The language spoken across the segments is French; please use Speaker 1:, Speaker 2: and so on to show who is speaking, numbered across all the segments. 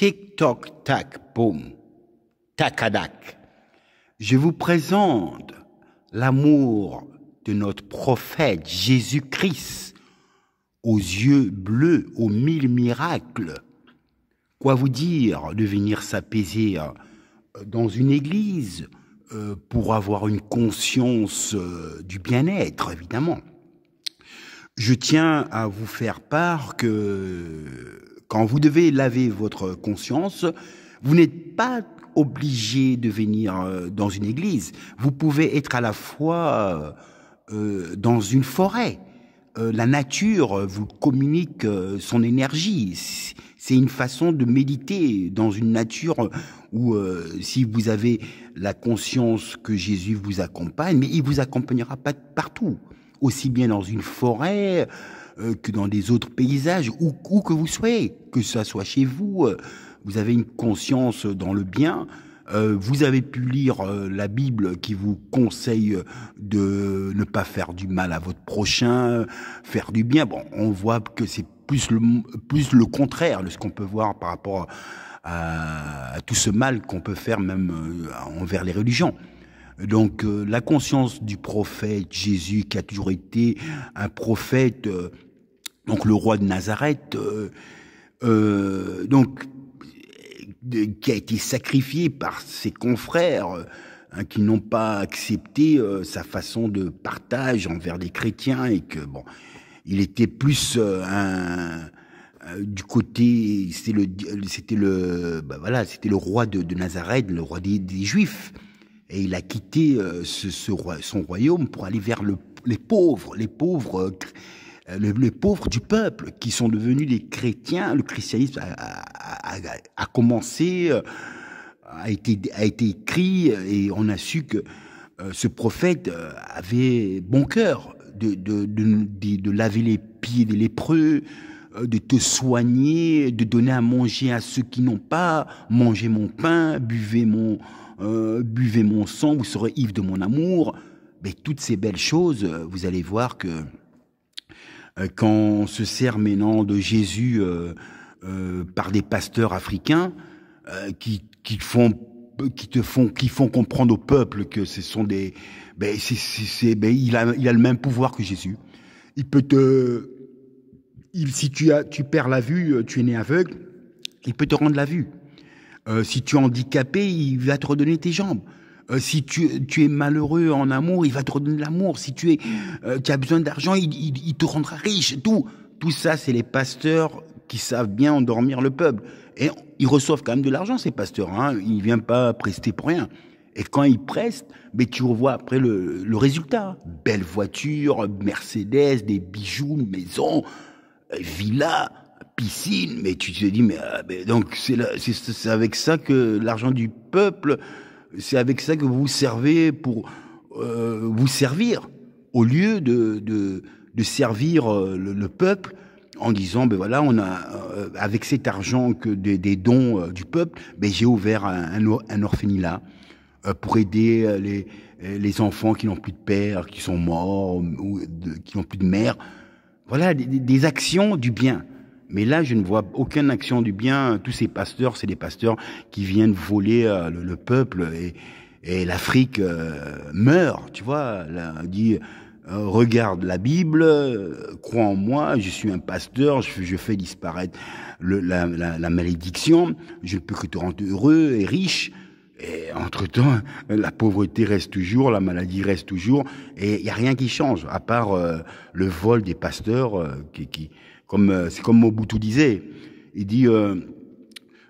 Speaker 1: Tic toc tac boum. Tacadac. Je vous présente l'amour de notre prophète Jésus-Christ aux yeux bleus, aux mille miracles. Quoi vous dire de venir s'apaiser euh, dans une église euh, pour avoir une conscience euh, du bien-être, évidemment. Je tiens à vous faire part que quand vous devez laver votre conscience, vous n'êtes pas obligé de venir euh, dans une église. Vous pouvez être à la fois euh, euh, dans une forêt. la nature vous communique son énergie. C'est une façon de méditer dans une nature où si vous avez la conscience que Jésus vous accompagne, mais il vous accompagnera pas partout, aussi bien dans une forêt, euh, que dans des autres paysages, où, que vous soyez, que ça soit chez vous, euh, vous avez une conscience dans le bien. Euh, vous avez pu lire la Bible qui vous conseille de ne pas faire du mal à votre prochain, faire du bien. Bon, on voit que c'est plus le, plus le contraire de ce qu'on peut voir par rapport à, tout ce mal qu'on peut faire même envers les religions. Donc la conscience du prophète Jésus qui a toujours été un prophète donc le roi de Nazareth, euh, euh, donc euh, qui a été sacrifié par ses confrères hein, qui n'ont pas accepté sa façon de partage envers les chrétiens et que bon, il était plus un du côté, c'était le, c'était le, bah, voilà, c'était le roi de, Nazareth, le roi des, Juifs, et il a quitté ce, son royaume pour aller vers les pauvres, les pauvres euh, les pauvres du peuple qui sont devenus des chrétiens. Le christianisme a, commencé, euh, a été, a été écrit euh, et on a su que ce prophète avait bon cœur de, de, laver les pieds des lépreux, de te soigner, de donner à manger à ceux qui n'ont pas, mangez mon pain, buvez mon, buvez mon sang, vous serez ivre de mon amour. Mais toutes ces belles choses, vous allez voir que euh, quand on se sert maintenant de Jésus euh, euh, par des pasteurs africains qui, font qui te font qui font comprendre au peuple que ce sont des ben, ben il a le même pouvoir que Jésus. Il peut te si tu as tu perds la vue, tu es né aveugle, il peut te rendre la vue. si tu es handicapé, il va te redonner tes jambes. Euh, si tu, es malheureux en amour, il va te redonner l'amour. Si tu es, euh, tu as besoin d'argent, il, il, te rendra riche. Tout, tout ça, c'est les pasteurs qui savent bien endormir le peuple. Et ils reçoivent quand même de l'argent, ces pasteurs. Hein. Ils ne viennent pas prester pour rien. Et quand ils prestent, mais ben, tu revois après le, résultat. Belle voiture, Mercedes, des bijoux, maison, euh, villa piscine, mais tu te dis, mais, mais ben, donc c'est avec ça que l'argent du peuple c'est avec ça que vous vous servez pour euh, vous servir, au lieu de, de, servir euh, le, peuple en disant, ben voilà, on a, euh, avec cet argent que des, des dons du peuple, mais ben j'ai ouvert un, un, orphelinat pour aider les, les enfants qui n'ont plus de père, qui sont morts, ou qui n'ont plus de mère. Voilà, des actions du bien. Mais là, je ne vois aucune action du bien. Tous ces pasteurs, c'est des pasteurs qui viennent voler euh, le, peuple et, l'Afrique euh, meurt, tu vois. Là, dit, euh, regarde la Bible, crois en moi, je suis un pasteur, je, je fais disparaître la, malédiction, je peux que te rendre heureux et riche. Et entre-temps, la pauvreté reste toujours, la maladie reste toujours, et il n'y a rien qui change, à part le vol des pasteurs qui... qui comme euh, c'est comme Mobutu disait, il dit euh,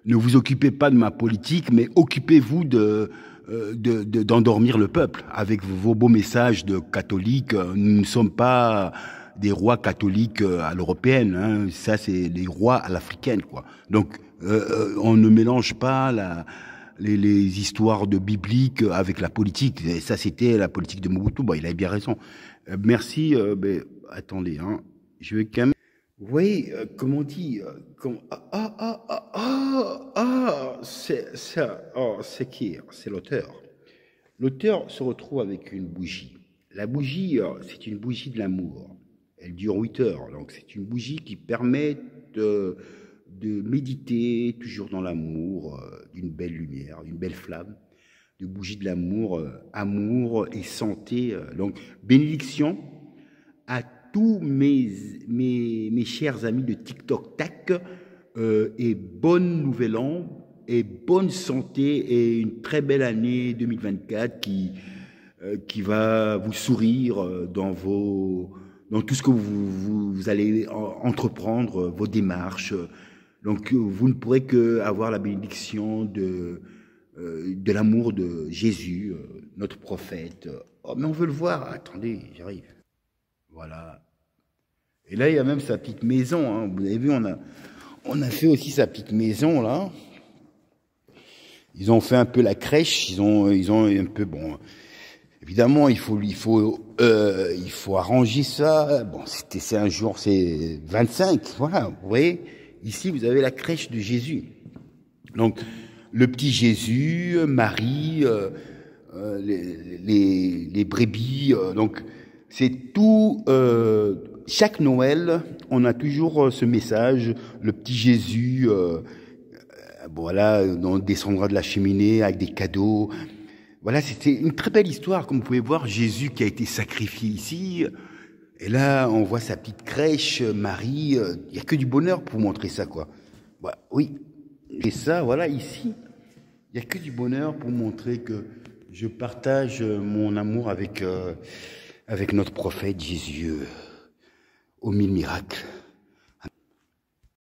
Speaker 1: ne vous occupez pas de ma politique, mais occupez-vous de euh, d'endormir le peuple avec vos beaux messages de catholiques. Nous ne sommes pas des rois catholiques à l'européenne, hein. ça c'est des rois à l'africaine quoi. Donc on ne mélange pas la, les, histoires de biblique avec la politique. Et ça c'était la politique de Mobutu. Bon, il avait bien raison. merci. mais, attendez, hein. je vais quand même. Oui, euh, comme on dit, euh, ah, ah, ah, ah, ah, ah, c'est ça, oh, c'est qui C'est l'auteur. L'auteur se retrouve avec une bougie. La bougie, euh, c'est une bougie de l'amour. Elle dure 8 heures, donc c'est une bougie qui permet de, méditer toujours dans l'amour, d'une belle lumière, d'une belle flamme, de bougie de l'amour, amour et santé. donc, bénédiction à tous mes, mes, chers amis de TikTok Tac euh, et bonne nouvel an et bonne santé et une très belle année 2024 qui, euh, qui va vous sourire euh, dans vos dans tout ce que vous, allez entreprendre, vos démarches. Donc vous ne pourrez que avoir la bénédiction de, de l'amour de Jésus, notre prophète. Oh, mais on veut le voir. Attendez, j'arrive. Voilà. Et là, il y a même sa petite maison. Hein. Vous avez vu, on a, on a fait aussi sa petite maison, là. Ils ont fait un peu la crèche. Ils ont, ils ont un peu, bon. Évidemment, il faut, il faut, euh, il faut arranger ça. Bon, c'était, c'est un jour, c'est 25. Voilà. Vous voyez, ici, vous avez la crèche de Jésus. Donc, le petit Jésus, euh, Marie, euh, euh, les, les, les, brebis, euh, donc, c'est tout. Euh, chaque Noël, on a toujours euh, ce message, le petit Jésus, euh, euh voilà, on descendra de la cheminée avec des cadeaux. Voilà, c'était une très belle histoire, comme vous pouvez voir, Jésus qui a été sacrifié ici. Et là, on voit sa petite crèche, Marie. Il n'y a que du bonheur pour montrer ça, quoi. Bah, oui. Et ça, voilà, ici, il n'y a que du bonheur pour montrer que je partage mon amour avec avec notre prophète Jésus aux mille miracles.